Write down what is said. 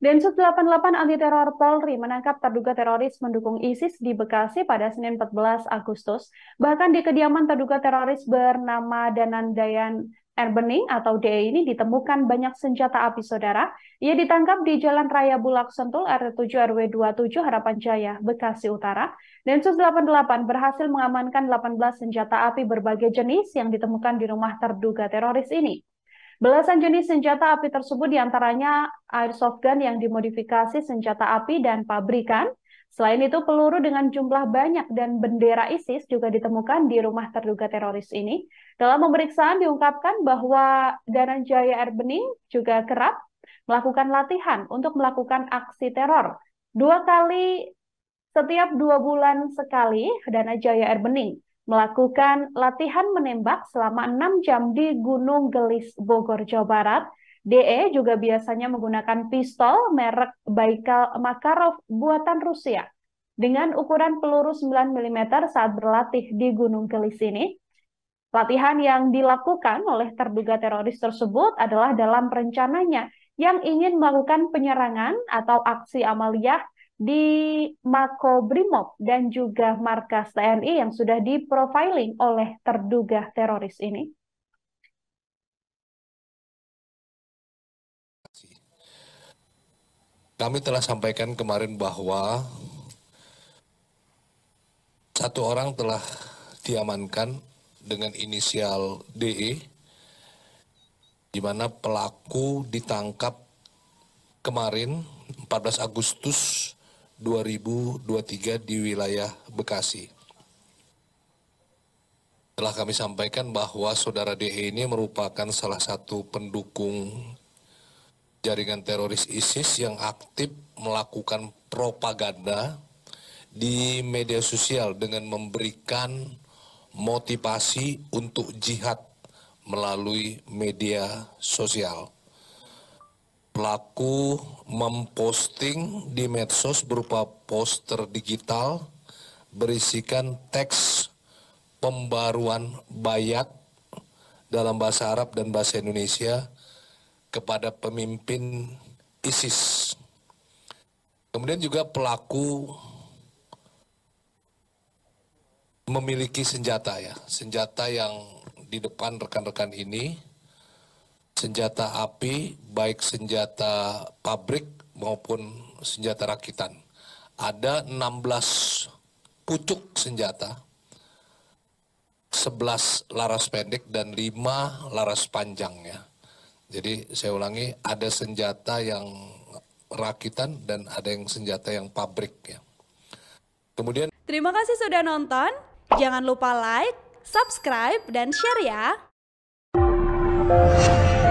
Densus 88 Anti Teror Polri menangkap terduga teroris mendukung ISIS di Bekasi pada Senin 14 Agustus, bahkan di kediaman terduga teroris bernama Danandayan Erbening atau DE ini ditemukan banyak senjata api saudara. Ia ditangkap di Jalan Raya Bulak Sentul RT 7 RW 27 Harapan Jaya, Bekasi Utara. Densus 88 berhasil mengamankan 18 senjata api berbagai jenis yang ditemukan di rumah terduga teroris ini. Belasan jenis senjata api tersebut diantaranya airsoft gun yang dimodifikasi senjata api dan pabrikan. Selain itu, peluru dengan jumlah banyak dan bendera ISIS juga ditemukan di rumah terduga teroris ini. Dalam pemeriksaan diungkapkan bahwa Dananjaya Air Bening juga kerap melakukan latihan untuk melakukan aksi teror. Dua kali setiap dua bulan sekali Dana Jaya Air melakukan latihan menembak selama 6 jam di Gunung Gelis, Bogor, Jawa Barat. DE juga biasanya menggunakan pistol merek Baikal Makarov buatan Rusia dengan ukuran peluru 9 mm saat berlatih di Gunung Gelis ini. Latihan yang dilakukan oleh terduga teroris tersebut adalah dalam rencananya yang ingin melakukan penyerangan atau aksi amaliah di Makobrimob dan juga markas TNI yang sudah diprofiling oleh terduga teroris ini? Kami telah sampaikan kemarin bahwa satu orang telah diamankan dengan inisial DE, di mana pelaku ditangkap kemarin 14 Agustus 2023 di wilayah Bekasi. Telah kami sampaikan bahwa saudara DE ini merupakan salah satu pendukung jaringan teroris ISIS yang aktif melakukan propaganda di media sosial dengan memberikan motivasi untuk jihad melalui media sosial pelaku memposting di medsos berupa poster digital berisikan teks pembaruan bayat dalam bahasa Arab dan bahasa Indonesia kepada pemimpin ISIS. Kemudian juga pelaku memiliki senjata ya, senjata yang di depan rekan-rekan ini senjata api, baik senjata pabrik maupun senjata rakitan. Ada 16 pucuk senjata, 11 laras pendek dan 5 laras panjangnya. Jadi saya ulangi, ada senjata yang rakitan dan ada yang senjata yang pabrik ya. Kemudian Terima kasih sudah nonton. Jangan lupa like, subscribe dan share ya.